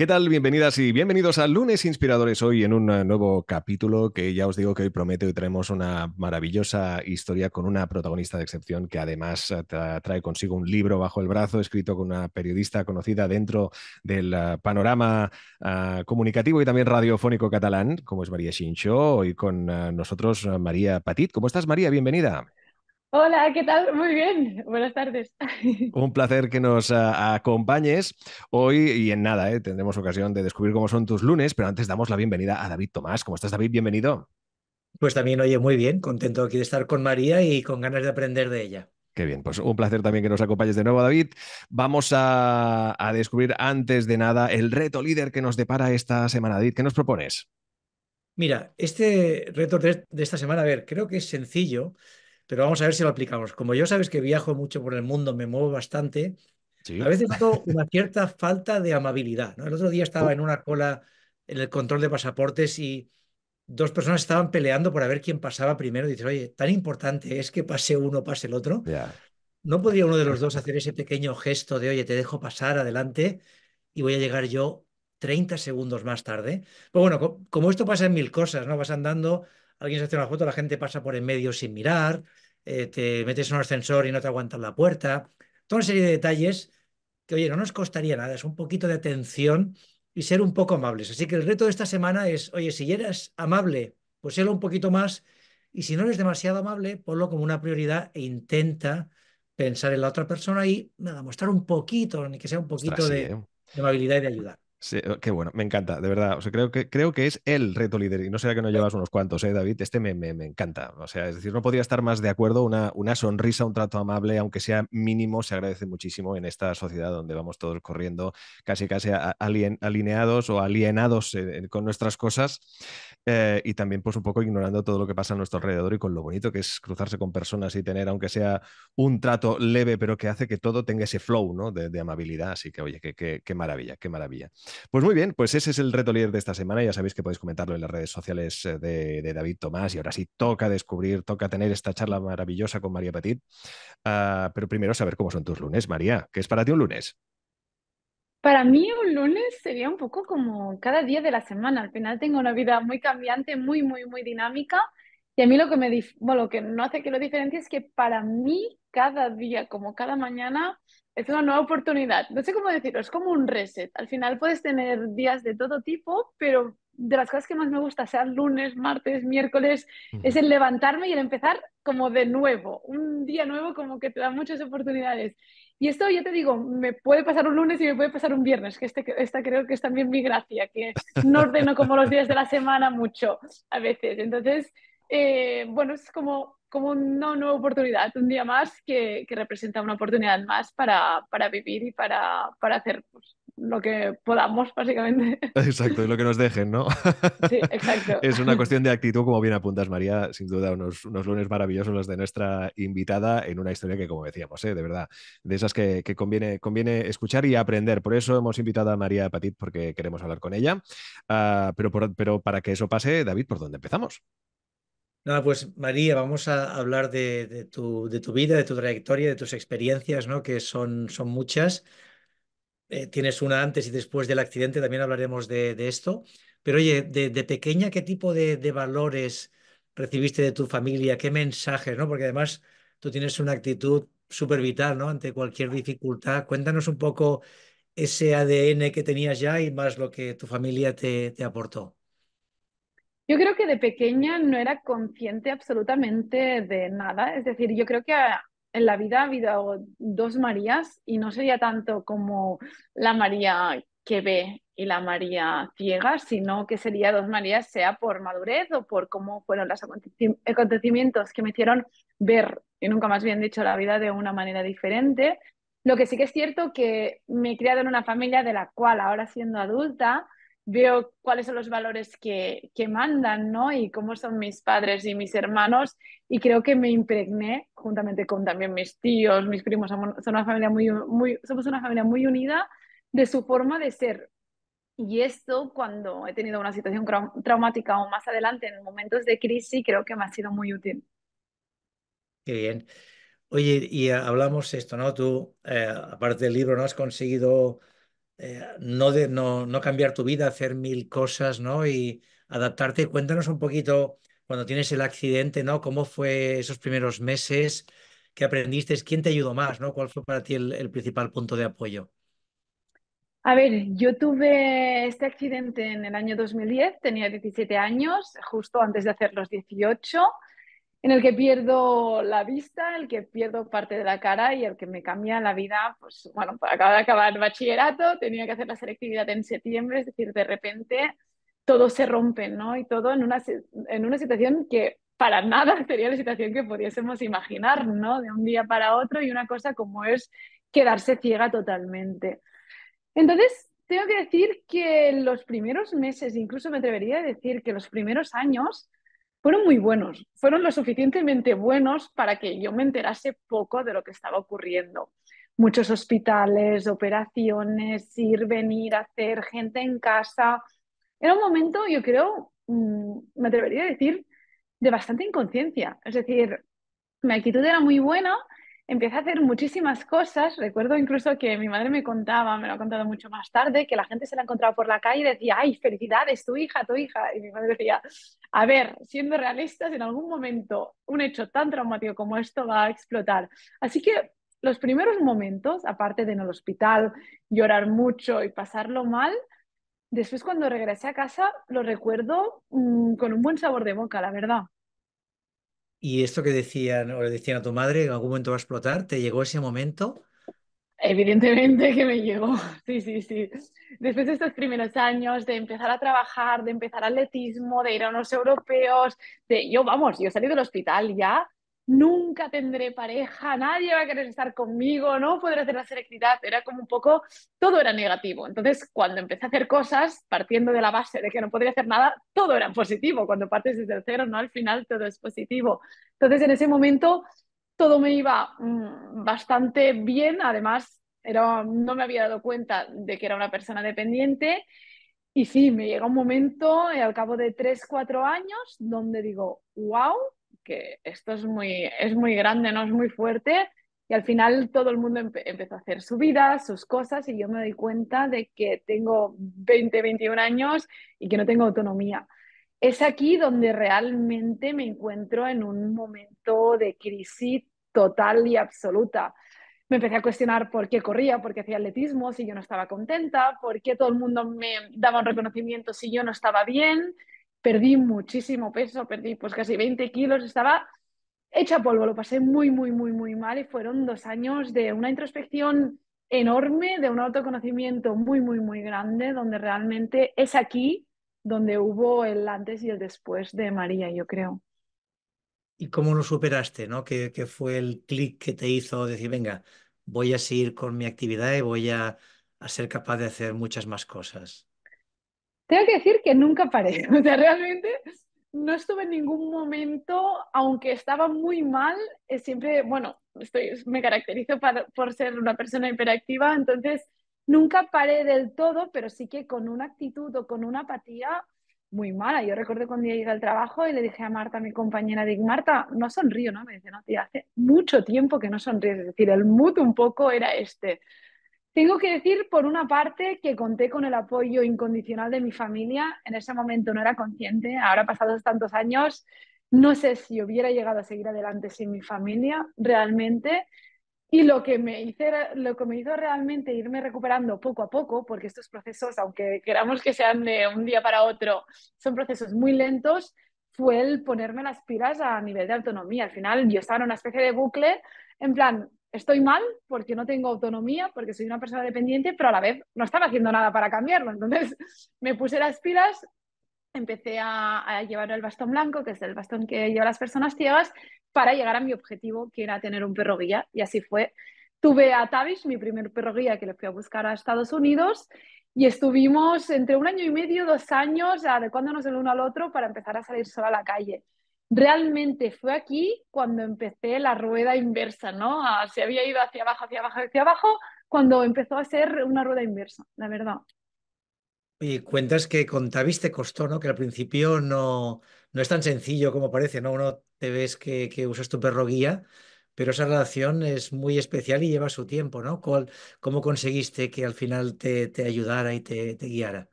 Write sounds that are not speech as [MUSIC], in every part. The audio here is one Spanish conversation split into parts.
¿Qué tal? Bienvenidas y bienvenidos a Lunes Inspiradores hoy en un eh, nuevo capítulo que ya os digo que hoy promete y traemos una maravillosa historia con una protagonista de excepción que además eh, trae consigo un libro bajo el brazo escrito con una periodista conocida dentro del eh, panorama ah, comunicativo y también radiofónico catalán, como es María Chincho, y con nosotros María Patit. ¿Cómo estás María? Bienvenida. Hola, ¿qué tal? Muy bien, buenas tardes. [LAUGHS] Un placer que nos ah, acompañes hoy y en nada, ¿eh? tendremos ocasión de descubrir cómo son tus lunes, pero antes damos la bienvenida a David Tomás. ¿Cómo estás, David? Bienvenido. Pues también, oye, muy bien, contento aquí de estar con María y con ganas de aprender de ella. Qué bien, pues un placer también que nos acompañes de nuevo, David. Vamos a, descubrir antes de nada el reto líder que nos depara esta semana. David, ¿qué nos propones? Mira, este reto de esta semana, a ver, creo que es sencillo, pero vamos a ver si lo aplicamos. Como yo sabes que viajo mucho por el mundo, me muevo bastante, a veces tengo una cierta falta de amabilidad. ¿no? El otro día estaba en una cola en el control de pasaportes y dos personas estaban peleando por ver quién pasaba primero. dices, oye, tan importante es que pase uno, pase el otro. ¿No podría uno de los dos [LAUGHS] hacer ese pequeño gesto de, oye, te dejo pasar adelante y voy a llegar yo 30 segundos más tarde? pero pues bueno, como esto pasa en mil cosas, ¿no? Vas andando, alguien se hace una foto, la gente pasa por en medio sin mirar, eh, te metes en un ascensor y no te aguantas la puerta, toda una serie de detalles que, oye, no nos costaría nada, es un poquito de atención y ser un poco amables. Así que el reto de esta semana es, oye, si eres amable, pues sélo un poquito más y si no eres demasiado amable, ponlo como una prioridad e intenta pensar en la otra persona y nada, mostrar un poquito, ni que sea un poquito de, ¿eh? de amabilidad y de ayudar. Eh, qué bueno, me encanta, de verdad. creo que, creo que es el reto líder. Y no será que no llevas unos cuantos, eh, David? Este me, me, encanta. O sea, es decir, no podría estar más de acuerdo. Una, sonrisa, un trato amable, aunque sea mínimo, se agradece muchísimo en esta sociedad donde vamos todos corriendo casi casi alineados o alienados eh, con nuestras cosas. y también, pues, un poco ignorando todo lo que pasa a nuestro alrededor y con lo bonito que es cruzarse con personas y tener, aunque sea un trato leve, pero que hace que todo tenga ese flow de, amabilidad. Así que, oye, qué, qué maravilla, qué maravilla. Pues muy bien, pues ese es el reto líder de esta semana. Ya sabéis que podéis comentarlo en las redes sociales eh, de, David Tomás. Y ahora sí, toca descubrir, toca tener esta charla maravillosa con María Petit. Ah, pero primero saber cómo son tus lunes, María. ¿Qué es para ti un lunes? Para mí un lunes sería un poco como cada día de la semana. Al final tengo una vida muy cambiante, muy, muy, muy dinámica y a mí lo que me, lo que no hace que lo diferencie es que para mí cada día, como cada mañana, es una nueva oportunidad. No sé cómo decirlo, es como un reset. Al final puedes tener días de todo tipo, pero de las cosas que más me gusta, sean lunes, martes, miércoles, es el levantarme y el empezar como de nuevo. Un día nuevo como que te da muchas oportunidades. Y esto, yo te digo, me puede pasar un lunes y me puede pasar un viernes, que este, esta creo que es también mi gracia, que no ordeno como los días de la semana mucho a veces. Entonces, eh, bueno, es como, como una nueva oportunidad, un día más que, representa una oportunidad más para, vivir y para, hacer pues, lo que podamos, básicamente. [LAUGHS] Exacto, es lo que nos dejen, ¿no? [LAUGHS] Sí, exacto. es una cuestión de actitud, como bien apuntas, María, sin duda, unos, lunes maravillosos los de nuestra invitada en una historia que, como decíamos, ¿eh? de verdad, de esas que, conviene, conviene escuchar y aprender. Por eso hemos invitado a María Patit, porque queremos hablar con ella. Ah, pero para que eso pase, David, ¿por dónde empezamos? Nada, pues María, vamos a hablar de, tu, vida, de tu trayectoria, de tus experiencias, ¿no? que son, son muchas. Eh, tienes una antes y después del accidente, también hablaremos de, esto. Pero oye, de, pequeña, ¿qué tipo de, valores recibiste de tu familia? ¿Qué mensajes? ¿no? Porque además tú tienes una actitud súper vital ¿no? ante cualquier dificultad. Cuéntanos un poco ese ADN que tenías ya y más lo que tu familia te aportó. Yo creo que de pequeña no era consciente absolutamente de nada, es decir, yo creo que ah, en la vida ha habido dos Marías y no sería tanto como la María que ve y la María ciega, sino que sería dos Marías, sea por madurez o por cómo fueron los acontecimientos que me hicieron ver, y nunca más bien dicho, la vida de una manera diferente. Lo que sí que es cierto que me he criado en una familia de la cual ahora siendo adulta veo cuáles son los valores que, que, mandan, ¿no? Y cómo son mis padres y mis hermanos. Y creo que me impregné, juntamente con también mis tíos, mis primos, somos una familia muy, muy, somos una familia muy unida, de su forma de ser. Y esto, cuando he tenido una situación traumática o más adelante en momentos de crisis, creo que me ha sido muy útil. Qué bien. Oye, y eh, hablamos esto, ¿no? Tú, eh, aparte del libro, no has conseguido eh, no, de, no, cambiar tu vida, hacer mil cosas, ¿no? Y adaptarte. Cuéntanos un poquito cuando tienes el accidente, ¿no? ¿Cómo fue esos primeros meses? ¿Qué aprendiste? ¿Quién te ayudó más, ¿no? ¿Cuál fue para ti el principal punto de apoyo? A ver, yo tuve este accidente en el año 2010, tenía 17 años, justo antes de hacer los 18 en el que pierdo la vista, el que pierdo parte de la cara y el que me cambia la vida, pues bueno, acaba de acabar el bachillerato, tenía que hacer la selectividad en septiembre, es decir, de repente todo se rompe, ¿no? Y todo en una, en una situación que para nada [LAUGHS] sería la situación que pudiésemos imaginar, ¿no? De un día para otro y una cosa como es quedarse ciega totalmente. Entonces, tengo que decir que los primeros meses, incluso me atrevería a decir que los primeros años, fueron muy buenos, fueron lo suficientemente buenos para que yo me enterase poco de lo que estaba ocurriendo. Muchos hospitales, operaciones, ir, venir, hacer, gente en casa. Era un momento, yo creo, mm, me atrevería a decir, de bastante inconsciencia. Es decir, mi actitud era muy buena, empecé a hacer muchísimas cosas. Recuerdo incluso que mi madre me contaba, me lo ha contado mucho más tarde, que la gente se la encontraba por la calle y decía, ay, felicidades, tu hija, tu hija. Y mi madre decía, a ver, siendo realistas, en algún momento un hecho tan traumático como esto va a explotar. Así que los primeros momentos, aparte de en el hospital, llorar mucho y pasarlo mal, después cuando regresé a casa lo recuerdo mm, con un buen sabor de boca, la verdad. ¿Y esto que decían o le decían a tu madre en algún momento va a explotar? ¿Te llegó ese momento? Evidentemente que me llegó, [LAUGHS] sí, sí, sí. Después de estos primeros años de empezar a trabajar, de empezar atletismo, de ir a unos europeos, de yo, vamos, yo salí del hospital ya nunca tendré pareja, nadie va a querer estar conmigo, no podré hacer la selectividad, era como un poco, todo era negativo. Entonces, cuando empecé a hacer cosas, partiendo de la base de que no podría hacer nada, todo era positivo. Cuando partes desde el cero, ¿no? Al final todo es positivo. Entonces, en ese momento, todo me iba mm, bastante bien, además, era, no me había dado cuenta de que era una persona dependiente. Y sí, me llega un momento, eh, al cabo de tres, cuatro años, donde digo, wow, que esto es muy, es muy grande, ¿no? Es muy fuerte. Y al final todo el mundo empezó a hacer su vida, sus cosas, y yo me doy cuenta de que tengo 20, 21 años y que no tengo autonomía. Es aquí donde realmente me encuentro en un momento de crisis total y absoluta. Me empecé a cuestionar por qué corría, por qué hacía atletismo, si yo no estaba contenta, por qué todo el mundo me daba un reconocimiento si yo no estaba bien, perdí muchísimo peso, perdí pues casi 20 kilos, estaba hecha polvo, lo pasé muy, muy, muy, muy mal y fueron dos años de una introspección enorme, de un autoconocimiento muy, muy, muy grande, donde realmente es aquí donde hubo el antes y el después de María, yo creo. ¿Y cómo lo superaste? ¿no? ¿Qué, fue el clic que te hizo decir, venga, voy a seguir con mi actividad y voy a ser capaz de hacer muchas más cosas? Tengo que decir que nunca paré, [LAUGHS] o sea, realmente no estuve en ningún momento, aunque estaba muy mal, eh, siempre, bueno, estoy, me caracterizo por ser una persona hiperactiva, entonces nunca paré del todo, pero sí que con una actitud o con una apatía muy mala. Yo recuerdo cuando llegué al trabajo y le dije a Marta, mi compañera, digo, Marta, no sonrío, ¿no? Me dice, no, tía, hace mucho tiempo que no sonríes. Es decir, el mood un poco era este. Tengo que decir, por una parte, que conté con el apoyo incondicional de mi familia. En ese momento no era consciente. Ahora, pasados tantos años, no sé si hubiera llegado a seguir adelante sin mi familia realmente. Y lo que, me hice, lo que me hizo realmente irme recuperando poco a poco, porque estos procesos, aunque queramos que sean de un día para otro, son procesos muy lentos, fue el ponerme las pilas a nivel de autonomía. Al final yo estaba en una especie de bucle, en plan, estoy mal porque no tengo autonomía, porque soy una persona dependiente, pero a la vez no estaba haciendo nada para cambiarlo. Entonces [LAUGHS] me puse las pilas, empecé a, llevar el bastón blanco, que es el bastón que llevan las personas ciegas, para llegar a mi objetivo, que era tener un perro guía. Y así fue. Tuve a Tavis, mi primer perro guía, que le fui a buscar a Estados Unidos. Y estuvimos entre un año y medio, dos años, adecuándonos el uno al otro para empezar a salir sola a la calle realmente fue aquí cuando empecé la rueda inversa, ¿no? se había ido hacia abajo, hacia abajo, hacia abajo, cuando empezó a ser una rueda inversa, la verdad. Y cuentas que con Tavis costó, ¿no? Que al principio no, no es tan sencillo como parece, ¿no? Uno te ves que, usas tu perro guía, pero esa relación es muy especial y lleva su tiempo, ¿no? ¿Cómo conseguiste que al final te, te ayudara y te guiara?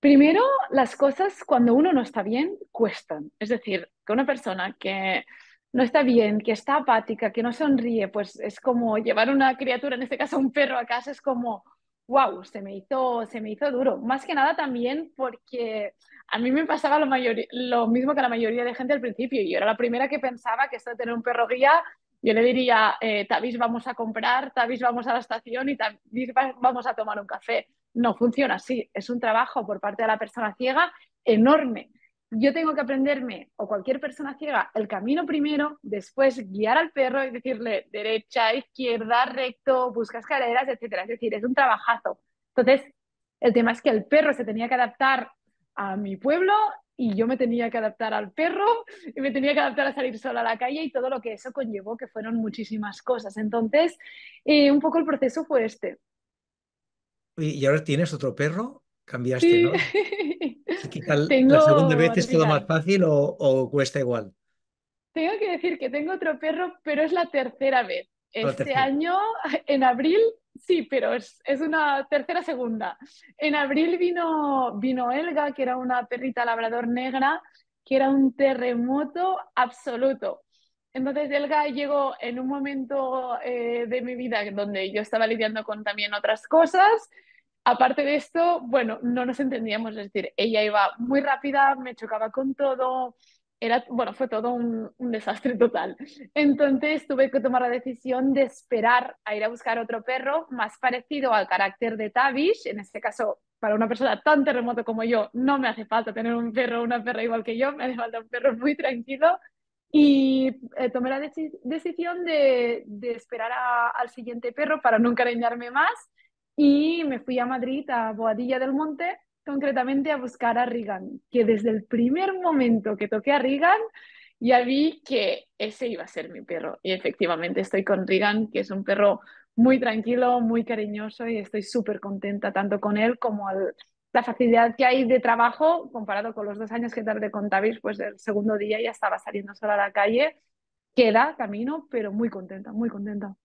Primero, las cosas cuando uno no está bien cuestan. Es decir, que una persona que no está bien, que está apática, que no sonríe, pues es como llevar una criatura, en este caso un perro a casa, es como, wow, se me hizo, se me hizo duro. Más que nada también porque a mí me pasaba lo, lo mismo que a la mayoría de gente al principio. Y yo era la primera que pensaba que esto de tener un perro guía, yo le diría, eh, Tavis vamos a comprar, Tavis vamos a la estación y Tavis vamos a tomar un café. No funciona así. Es un trabajo por parte de la persona ciega enorme. Yo tengo que aprenderme, o cualquier persona ciega, el camino primero, después guiar al perro y decirle derecha, izquierda, recto, buscas escaleras, etc. Es decir, es un trabajazo. Entonces, el tema es que el perro se tenía que adaptar a mi pueblo y yo me tenía que adaptar al perro y me tenía que adaptar a salir sola a la calle y todo lo que eso conllevó, que fueron muchísimas cosas. Entonces, eh, un poco el proceso fue este. Y ahora tienes otro perro, cambiaste, ¿no? [LAUGHS] la segunda vez es todo más fácil o, cuesta igual. Tengo que decir que tengo otro perro, pero es la tercera vez. Oh, este año, [LAUGHS] en abril, sí, pero es, es, una tercera segunda. En abril vino, vino Elga, que era una perrita labrador negra, que era un terremoto absoluto. Entonces Elga llegó en un momento eh, de mi vida donde yo estaba lidiando con también otras cosas Aparte de esto, bueno, no nos entendíamos, es decir, ella iba muy rápida, me chocaba con todo, era, bueno, fue todo un, desastre total. Entonces tuve que tomar la decisión de esperar a ir a buscar otro perro más parecido al carácter de Tavish. En este caso, para una persona tan terremoto como yo, no me hace falta tener un perro o una perra igual que yo, me hace falta un perro muy tranquilo. Y eh, tomé la decisión de, esperar al siguiente perro para nunca arañarme más y me fui a Madrid, a Boadilla del Monte, concretamente a buscar a Regan, que desde el primer momento que toqué a Regan, ya vi que ese iba a ser mi perro. Y efectivamente estoy con Regan, que es un perro muy tranquilo, muy cariñoso y estoy súper contenta tanto con él como la facilidad que hay de trabajo comparado con los dos años que tardé con David, pues el segundo día ya estaba saliendo sola a la calle. Queda camino, pero muy contenta, muy contenta.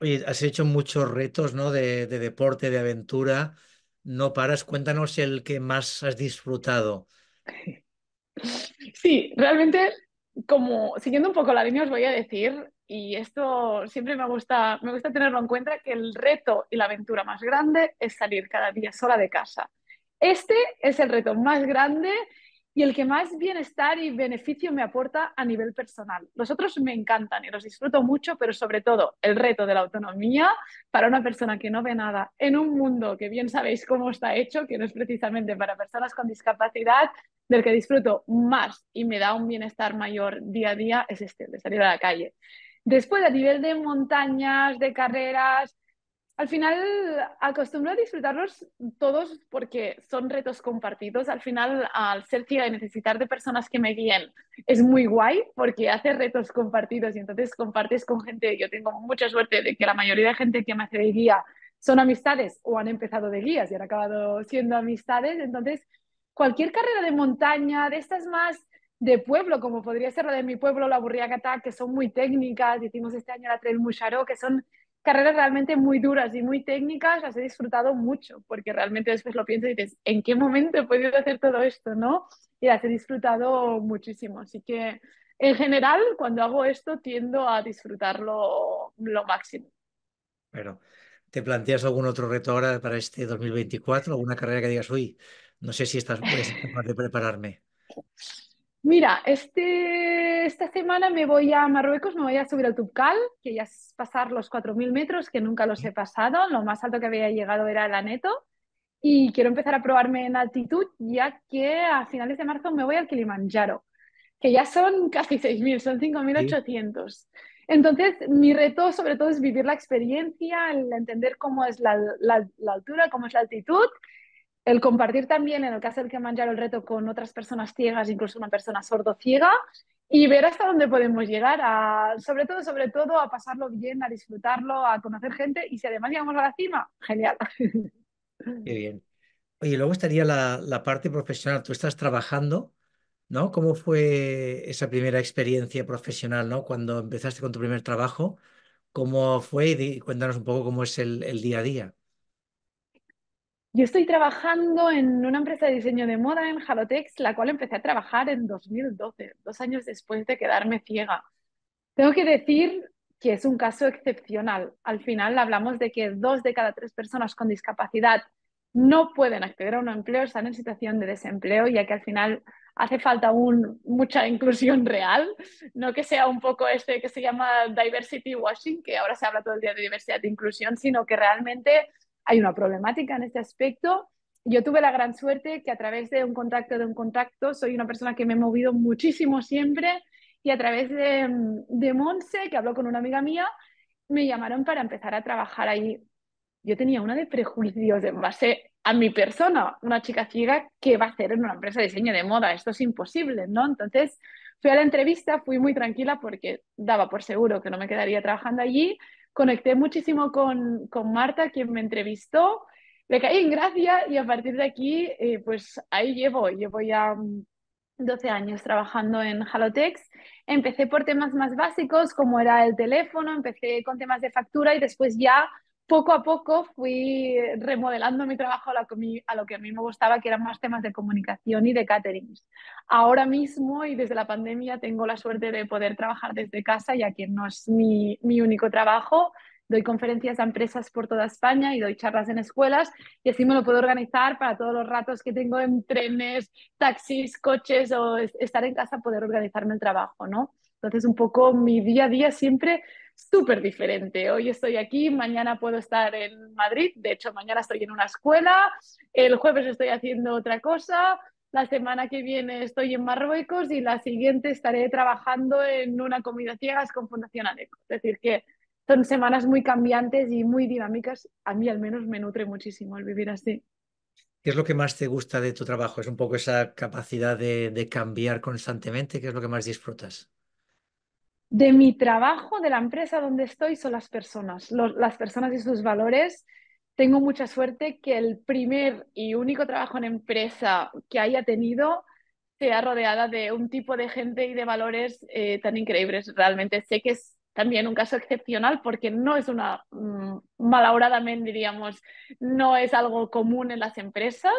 Oye, has hecho muchos retos, ¿no? De, deporte, de aventura. No paras. Cuéntanos el que más has disfrutado. [LAUGHS] Sí, realmente, como siguiendo un poco la línea, os voy a decir, y esto siempre me gusta, me gusta tenerlo en cuenta, que el reto y la aventura más grande es salir cada día sola de casa. Este es el reto más grande y el que más bienestar y beneficio me aporta a nivel personal. Los otros me encantan y los disfruto mucho, pero sobre todo el reto de la autonomía para una persona que no ve nada en un mundo que bien sabéis cómo está hecho, que no es precisamente para personas con discapacidad, del que disfruto más y me da un bienestar mayor día a día, es este, de salir a la calle. Después, a nivel de montañas, de carreras, al final acostumbro a disfrutarlos todos porque son retos compartidos. Al final, al ser ciega y necesitar de personas que me guíen es muy guay porque hace retos compartidos y entonces compartes con gente. Yo tengo mucha suerte de que la mayoría de gente que me hace de guía son amistades o han empezado de guías y han acabado siendo amistades. Entonces, cualquier carrera de montaña, de estas más de pueblo, como podría ser la de mi pueblo, la Burriacata, que son muy técnicas. Hicimos este año la Trail Musharó, que son carreras realmente muy duras y muy técnicas, las he disfrutado mucho, porque realmente después lo pienso y dices, ¿en qué momento he podido hacer todo esto? ¿no? Y las he disfrutado muchísimo. Así que en general, cuando hago esto, tiendo a disfrutarlo lo máximo. Pero ¿te planteas algún otro reto ahora para este 2024? ¿Alguna carrera que digas, uy, no sé si estás capaz de prepararme? Mira, este esta semana me voy a Marruecos, me voy a subir al Tubcal, que ya es pasar los 4.000 metros, que nunca los he pasado. Lo más alto que había llegado era el Aneto. Y quiero empezar a probarme en altitud, ya que a finales de marzo me voy al Kilimanjaro, que ya son casi 6.000, son 5.800. Entonces, mi reto sobre todo es vivir la experiencia, entender cómo es la, altura, cómo es la altitud el compartir también, en el caso del Kilimanjaro, el reto con otras personas ciegas, incluso una persona sordo-ciega, y ver hasta dónde podemos llegar, a, sobre todo, sobre todo, a pasarlo bien, a disfrutarlo, a conocer gente y si además llegamos a la cima, genial. [LAUGHS] Qué bien. Oye, luego estaría la, parte profesional. Tú estás trabajando, ¿no? ¿Cómo fue esa primera experiencia profesional, ¿no? Cuando empezaste con tu primer trabajo, ¿cómo fue? Y cuéntanos un poco cómo es el, el día a día. Yo estoy trabajando en una empresa de diseño de moda en Halotex, la cual empecé a trabajar en 2012, dos años después de quedarme ciega. Tengo que decir que es un caso excepcional. Al final hablamos de que dos de cada tres personas con discapacidad no pueden acceder a un empleo, están en situación de desempleo, ya que al final hace falta un, mucha inclusión real, no que sea un poco este que se llama diversity washing, que ahora se habla todo el día de diversidad e inclusión, sino que realmente hay una problemática en este aspecto. Yo tuve la gran suerte que a través de un contacto de un contacto, soy una persona que me he movido muchísimo siempre y a través de, de Monse, que habló con una amiga mía, me llamaron para empezar a trabajar ahí. Yo tenía una de prejuicios en base a mi persona, una chica ciega, que va a hacer en una empresa de diseño de moda? Esto es imposible, ¿no? Entonces fui a la entrevista, fui muy tranquila porque daba por seguro que no me quedaría trabajando allí. Conecté muchísimo con, con Marta, quien me entrevistó, le caí en gracia y a partir de aquí, eh, pues ahí llevo, llevo ya 12 mm, años trabajando en Halotex. Empecé por temas más básicos como era el teléfono, empecé con temas de factura y después ya poco a poco fui remodelando mi trabajo a lo, que a mí, me gustaba, que eran más temas de comunicación y de catering. Ahora mismo y desde la pandemia tengo la suerte de poder trabajar desde casa, ya que no es mi, único trabajo, doy conferencias a empresas por toda España y doy charlas en escuelas y así me lo puedo organizar para todos los ratos que tengo en trenes, taxis, coches o estar en casa, poder organizarme el trabajo, ¿no? Entonces, un poco mi día a día siempre súper diferente. Hoy estoy aquí, mañana puedo estar en Madrid, de hecho mañana estoy en una escuela, el jueves estoy haciendo otra cosa, la semana que viene estoy en Marruecos y la siguiente estaré trabajando en una comida ciegas con Fundación Adeco. Es decir, que son semanas muy cambiantes y muy dinámicas. A mí al menos me nutre muchísimo el vivir así. ¿Qué es lo que más te gusta de tu trabajo? ¿Es un poco esa capacidad de, de cambiar constantemente? ¿Qué es lo que más disfrutas? de mi trabajo, de la empresa donde estoy, son las personas, las personas y sus valores. Tengo mucha suerte que el primer y único trabajo en empresa que haya tenido sea rodeada de un tipo de gente y de valores eh, tan increíbles. Realmente sé que es también un caso excepcional porque no es una mmm, diríamos, no es algo común en las empresas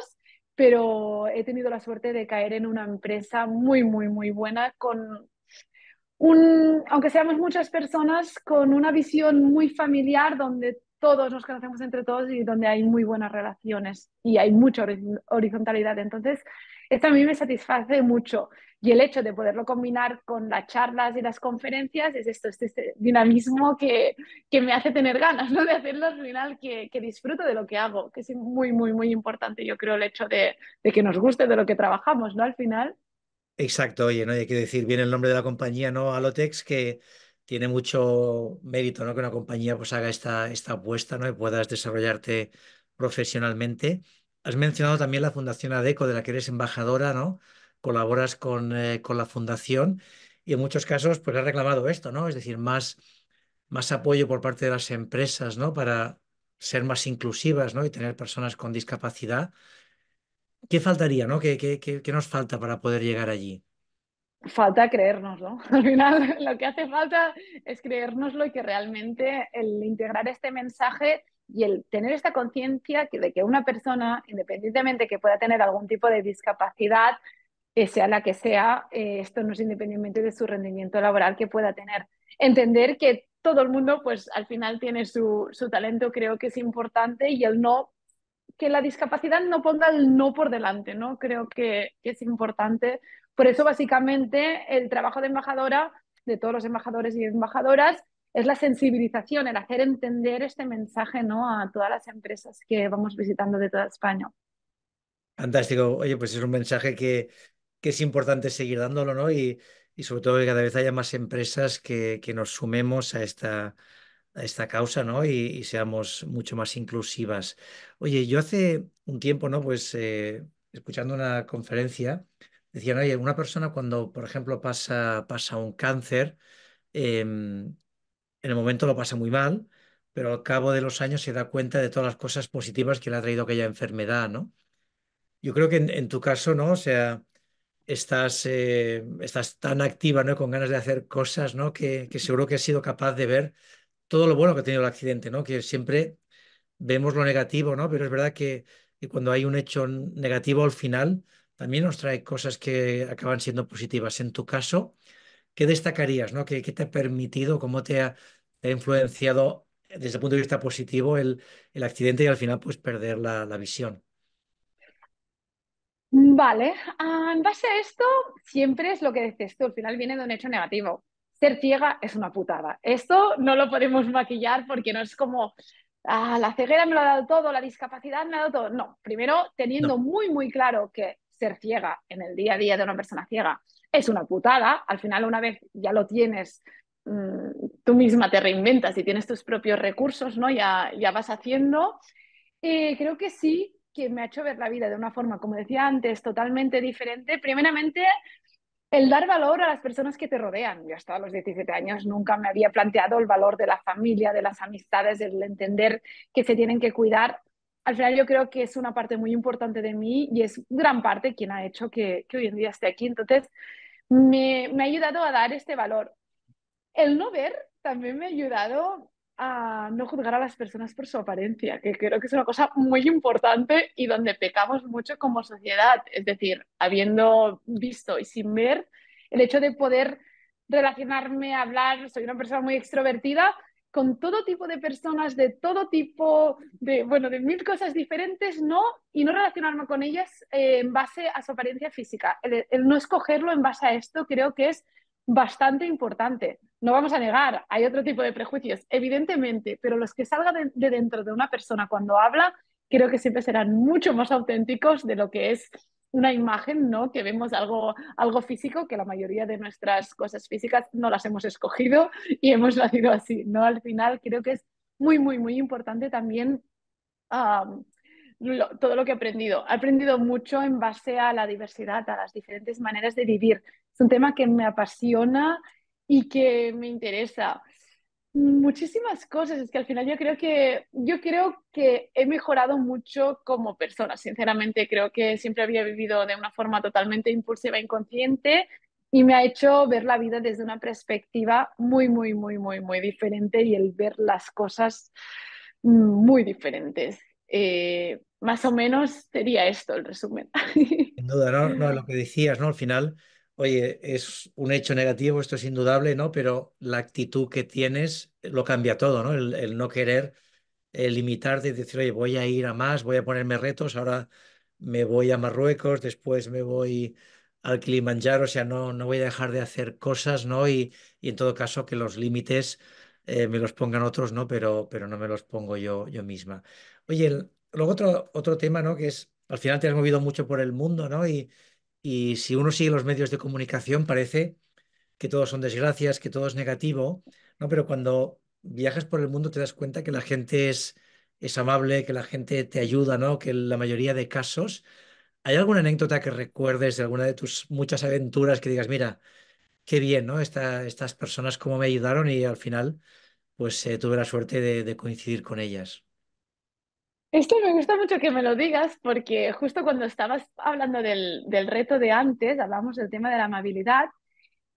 pero he tenido la suerte de caer en una empresa muy, muy, muy buena con aunque seamos muchas personas, con una visión muy familiar donde todos nos conocemos entre todos y donde hay muy buenas relaciones y hay mucha horizontalidad. Entonces, esto a mí me satisface mucho. Y el hecho de poderlo combinar con las charlas y las conferencias es esto, este, este dinamismo que, me hace tener ganas ¿no? de hacerlo al final, que, que, disfruto de lo que hago, que es muy, muy, muy importante, yo creo, el hecho de, de que nos guste de lo que trabajamos, ¿no? Al final. Exacto, oye, ¿no? hay que decir bien el nombre de la compañía, ¿no? Alotex, que tiene mucho mérito, ¿no? Que una compañía pues haga esta, esta apuesta, ¿no? Y puedas desarrollarte profesionalmente. Has mencionado también la Fundación ADECO, de la que eres embajadora, ¿no? Colaboras con, eh, la Fundación y en muchos casos pues ha reclamado esto, ¿no? Es decir, más, más apoyo por parte de las empresas, ¿no? Para ser más inclusivas, ¿no? Y tener personas con discapacidad ¿Qué faltaría, no? ¿Qué, qué, qué, qué nos falta para poder llegar allí? Falta creérnoslo. [LAUGHS] Al final lo que hace falta es creérnoslo y que realmente el integrar este mensaje y el tener esta conciencia de que una persona, independientemente que pueda tener algún tipo de discapacidad, sea la que sea, eh, esto no es independientemente de su rendimiento laboral que pueda tener. Entender que todo el mundo, pues al final tiene su, su talento, creo que es importante y el no que la discapacidad no ponga el no por delante, ¿no? Creo que, es importante. Por eso, básicamente, el trabajo de embajadora, de todos los embajadores y embajadoras, es la sensibilización, el hacer entender este mensaje ¿no? a todas las empresas que vamos visitando de toda España. Fantástico. Oye, pues es un mensaje que, que es importante seguir dándolo, ¿no? Y, sobre todo que cada vez haya más empresas que, que nos sumemos a esta, a esta causa, ¿no? Y, seamos mucho más inclusivas. Oye, yo hace un tiempo, ¿no? Pues eh, escuchando una conferencia, decían, oye, una persona cuando, por ejemplo, pasa, pasa un cáncer, em, en el momento lo pasa muy mal, pero al cabo de los años se da cuenta de todas las cosas positivas que le ha traído aquella enfermedad, ¿no? Yo creo que en, tu caso, ¿no? O sea, estás, eh, estás tan activa, ¿no? Con ganas de hacer cosas, ¿no? Que, que seguro que has sido capaz de ver todo lo bueno que ha tenido el accidente, ¿no? Que siempre vemos lo negativo, ¿no? Pero es verdad que, cuando hay un hecho negativo al final, también nos trae cosas que acaban siendo positivas. En tu caso, ¿qué destacarías, ¿no? ¿Qué, te ha permitido, cómo te ha, influenciado eh, desde el punto de vista positivo el, accidente y al final pues perder la, la visión? Vale, ah, en base a esto, siempre es lo que dices tú, al final viene de un hecho negativo ser ciega es una putada. Esto no lo podemos maquillar porque no es como, ah, la ceguera me lo ha dado todo, la discapacidad me ha dado todo. No, primero teniendo muy, muy claro que ser ciega en el día a día de una persona ciega es una putada, al final una vez ya lo tienes, mm, tú misma te reinventas y tienes tus propios recursos, ¿no? Ya, ya vas haciendo. Eh, creo que sí, que me ha hecho ver la vida de una forma, como decía antes, totalmente diferente. Primeramente, el dar valor a las personas que te rodean. Yo hasta los 17 años nunca me había planteado el valor de la familia, de las amistades, del entender que se tienen que cuidar. Al final yo creo que es una parte muy importante de mí y es gran parte quien ha hecho que, hoy en día esté aquí. Entonces, me, me ha ayudado a dar este valor. El no ver también me ha ayudado a no juzgar a las personas por su apariencia, que creo que es una cosa muy importante y donde pecamos mucho como sociedad. Es decir, habiendo visto y sin ver, el hecho de poder relacionarme, hablar, soy una persona muy extrovertida, con todo tipo de personas, de todo tipo, de, bueno, de mil cosas diferentes, ¿no? Y no relacionarme con ellas eh, en base a su apariencia física. el no escogerlo en base a esto creo que es bastante importante. No vamos a negar, hay otro tipo de prejuicios, evidentemente, pero los que salgan de, dentro de una persona cuando habla, creo que siempre serán mucho más auténticos de lo que es una imagen, ¿no? Que vemos algo, algo físico, que la mayoría de nuestras cosas físicas no las hemos escogido y hemos nacido así, ¿no? Al final creo que es muy, muy, muy importante también todo lo que he aprendido. He aprendido mucho en base a la diversidad, a las diferentes maneras de vivir. Es un tema que me apasiona y que me interesa. Muchísimas cosas, es que al final yo creo que yo creo que he mejorado mucho como persona, sinceramente creo que siempre había vivido de una forma totalmente impulsiva e inconsciente y me ha hecho ver la vida desde una perspectiva muy muy muy muy muy diferente y el ver las cosas mm, muy diferentes. Eh, más o menos sería esto el resumen. Sin duda, ¿no? no lo que decías, ¿no? Al final oye, es un hecho negativo, esto es indudable, ¿no? Pero la actitud que tienes eh, lo cambia todo, ¿no? El, no querer limitarte y decir, oye, voy a ir a más, voy a ponerme retos, ahora me voy a Marruecos, después me voy al Kilimanjaro, o sea, no, no voy a dejar de hacer cosas, ¿no? Y, en todo caso que los límites eh, me los pongan otros, ¿no? Pero, pero no me los pongo yo, yo misma. Oye, luego otro, otro tema, ¿no? Que es, al final te has movido mucho por el mundo, ¿no? Y, y si uno sigue los medios de comunicación, parece que todos son desgracias, que todo es negativo, ¿no? Pero cuando viajas por el mundo te das cuenta que la gente es, amable, que la gente te ayuda, ¿no? Que en la mayoría de casos. ¿Hay alguna anécdota que recuerdes de alguna de tus muchas aventuras que digas, mira, qué bien, ¿no? estas personas cómo me ayudaron y al final, pues eh, tuve la suerte de coincidir con ellas. Esto me gusta mucho que me lo digas porque justo cuando estabas hablando del, reto de antes, hablamos del tema de la amabilidad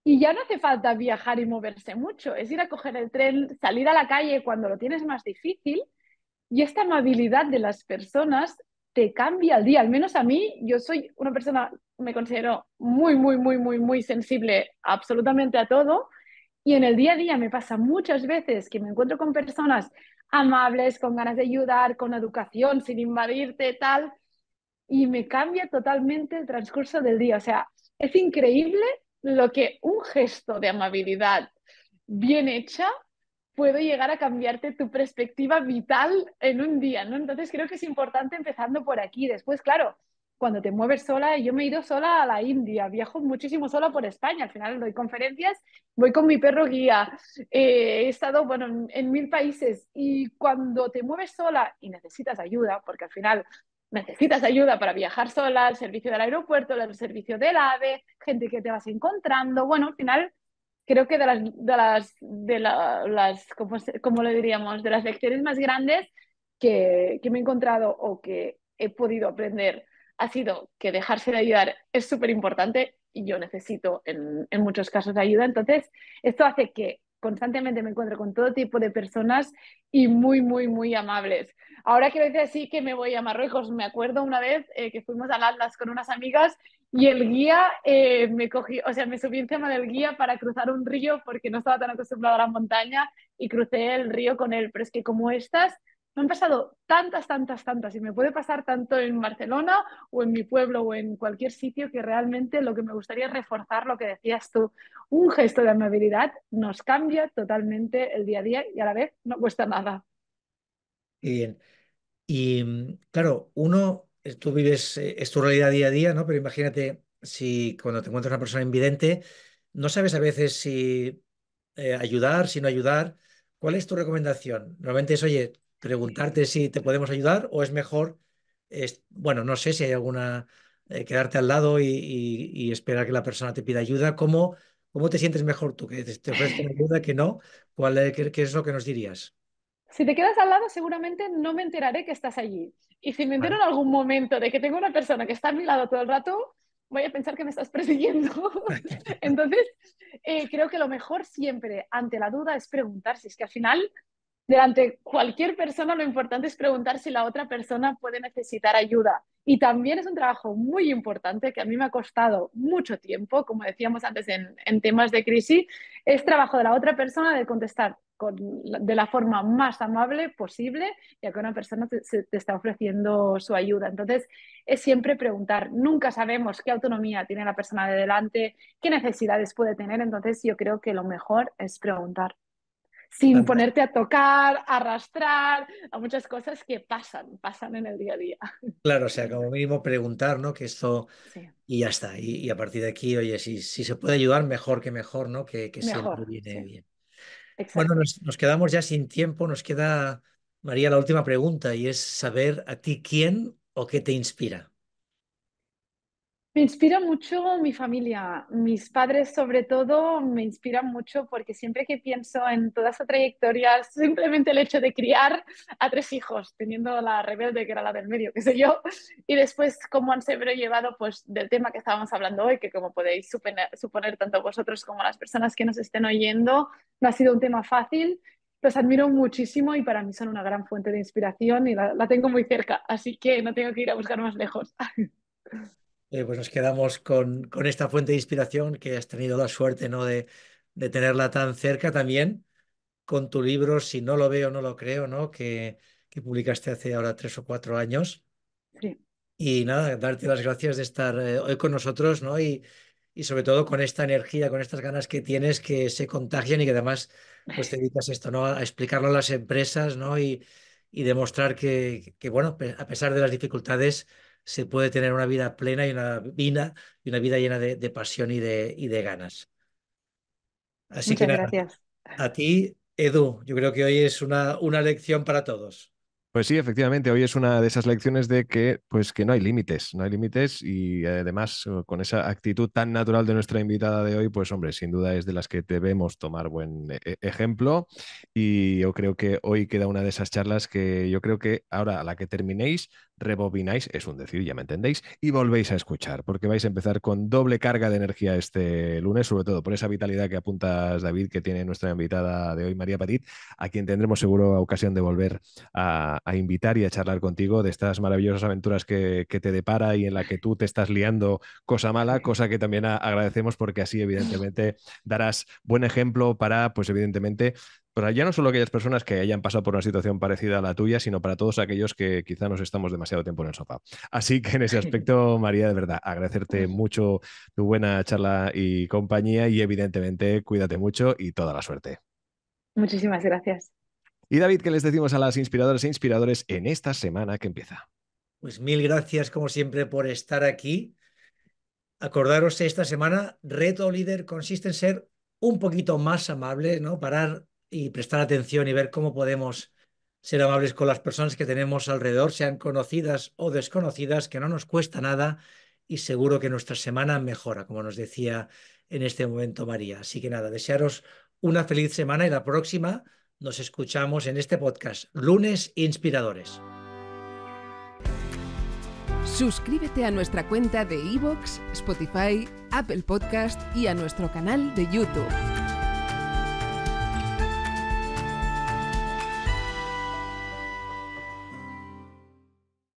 y ya no hace falta viajar y moverse mucho, es ir a coger el tren, salir a la calle cuando lo tienes más difícil y esta amabilidad de las personas te cambia el día, al menos a mí, yo soy una persona, me considero muy, muy, muy, muy, muy sensible absolutamente a todo y en el día a día me pasa muchas veces que me encuentro con personas amables, con ganas de ayudar, con educación, sin invadirte, tal. Y me cambia totalmente el transcurso del día. O sea, es increíble lo que un gesto de amabilidad bien hecha puede llegar a cambiarte tu perspectiva vital en un día, ¿no? Entonces creo que es importante empezando por aquí. Después, claro, cuando te mueves sola, yo me he ido sola a la India, viajo muchísimo sola por España, al final doy conferencias, voy con mi perro guía, eh, he estado bueno, en, mil países y cuando te mueves sola y necesitas ayuda, porque al final necesitas ayuda para viajar sola, el servicio del aeropuerto, el servicio del AVE, gente que te vas encontrando, bueno, al final creo que de las, de las, como, lo diríamos, de las lecciones más grandes que, que me he encontrado o que he podido aprender ha sido que dejarse de ayudar es súper importante y yo necesito en, muchos casos ayuda. Entonces, esto hace que constantemente me encuentro con todo tipo de personas y muy, muy, muy amables. Ahora que veces así, que me voy a Marruecos. Me acuerdo una vez eh, que fuimos al Atlas con unas amigas y el guía eh, me cogió, o sea, me subí encima del guía para cruzar un río porque no estaba tan acostumbrada a la montaña y crucé el río con él. Pero es que como estas, me han pasado tantas, tantas, tantas y me puede pasar tanto en Barcelona o en mi pueblo o en cualquier sitio que realmente lo que me gustaría es reforzar lo que decías tú. Un gesto de amabilidad nos cambia totalmente el día a día y a la vez no cuesta nada. bien. Y mm, claro, uno, eh, tú vives, eh, es tu realidad día a día, ¿no? Pero imagínate si cuando te encuentras una persona invidente, no sabes a veces si eh, ayudar, si no ayudar. ¿Cuál es tu recomendación? Normalmente es, oye, preguntarte si te podemos ayudar o es mejor, bueno, no sé si hay alguna, eh, quedarte al lado y, esperar que la persona te pida ayuda. ¿Cómo, cómo te sientes mejor tú? ¿Que te, te ayuda, que no? ¿Cuál, qué, es lo que nos dirías? Si te quedas al lado, seguramente no me enteraré que estás allí. Y si me entero en algún momento de que tengo una persona que está a mi lado todo el rato, voy a pensar que me estás persiguiendo. [LAUGHS] Entonces, eh, creo que lo mejor siempre ante la duda es preguntar si es que al final delante cualquier persona, lo importante es preguntar si la otra persona puede necesitar ayuda. Y también es un trabajo muy importante que a mí me ha costado mucho tiempo, como decíamos antes en, temas de crisis, es trabajo de la otra persona de contestar de la forma más amable posible, ya que una persona te, te está ofreciendo su ayuda. Entonces, es siempre preguntar. Nunca sabemos qué autonomía tiene la persona de delante, qué necesidades puede tener. Entonces, yo creo que lo mejor es preguntar sin ponerte a tocar, a arrastrar, a muchas cosas que pasan, pasan en el día a día. [LAUGHS] Claro, o sea, como mínimo preguntar, ¿no? Que esto... Y ya está. Y, a partir de aquí, oye, si, se puede ayudar, mejor que mejor, ¿no? Que, siempre viene bien. Bueno, nos, quedamos ya sin tiempo, nos queda, María, la última pregunta y es saber a ti quién o qué te inspira. Me inspira mucho mi familia, mis padres sobre todo me inspiran mucho porque siempre que pienso en toda esa trayectoria, simplemente el hecho de criar a tres hijos, teniendo la rebelde que era la del medio, qué sé yo, y después cómo han llevado pues del tema que estábamos hablando hoy, que como podéis suponer, tanto vosotros como las personas que nos estén oyendo, no ha sido un tema fácil. Los admiro muchísimo y para mí son una gran fuente de inspiración y la tengo muy cerca, así que no tengo que ir a buscar más lejos. [LAUGHS] Eh, pues nos quedamos con, con, esta fuente de inspiración que has tenido la suerte ¿no? de, tenerla tan cerca también con tu libro Si no lo veo, no lo creo, ¿no? Que, publicaste hace ahora tres o cuatro años. Y nada, darte las gracias de estar eh, hoy con nosotros, Y, y sobre todo con esta energía, con estas ganas que tienes que se contagian y que además pues te dedicas esto, ¿no? A explicarlo a las empresas, ¿no? Y, y demostrar que, que, bueno, a pesar de las dificultades, se puede tener una vida plena y una vida, y una vida llena de, pasión y de, ganas. Así que gracias. A ti, Edu, yo creo que hoy es una, una lección para todos. Pues sí, efectivamente, hoy es una de esas lecciones de que, pues, que no hay límites, no hay límites y además eh, con esa actitud tan natural de nuestra invitada de hoy, pues hombre, sin duda es de las que debemos tomar buen e, e, ejemplo y yo creo que hoy queda una de esas charlas que yo creo que ahora a la que terminéis rebobináis, es un decir, ya me entendéis, y volvéis a escuchar, porque vais a empezar con doble carga de energía este lunes, sobre todo por esa vitalidad que apuntas, David, que tiene nuestra invitada de hoy, María Patit, a quien tendremos seguro ocasión de volver a, invitar y a charlar contigo de estas maravillosas aventuras que, que, te depara y en la que tú te estás liando cosa mala, cosa que también agradecemos porque así, evidentemente, darás buen ejemplo para, pues, evidentemente, para ya no solo aquellas personas que hayan pasado por una situación parecida a la tuya, sino para todos aquellos que quizá nos estamos demasiado tiempo en el sofá. Así que en ese aspecto, [LAUGHS] María, de verdad, agradecerte mucho tu buena charla y compañía y evidentemente cuídate mucho y toda la suerte. Muchísimas gracias. Y David, ¿qué les decimos a las inspiradoras e inspiradores en esta semana que empieza? Pues mil gracias como siempre por estar aquí. Acordaros esta semana, reto líder consiste en ser un poquito más amable, ¿no? Parar y prestar atención y ver cómo podemos ser amables con las personas que tenemos alrededor, sean conocidas o desconocidas, que no nos cuesta nada y seguro que nuestra semana mejora, como nos decía en este momento María. Así que nada, desearos una feliz semana y la próxima nos escuchamos en este podcast, Lunes Inspiradores. Suscríbete a nuestra cuenta de Evox, Spotify, Apple Podcast y a nuestro canal de YouTube.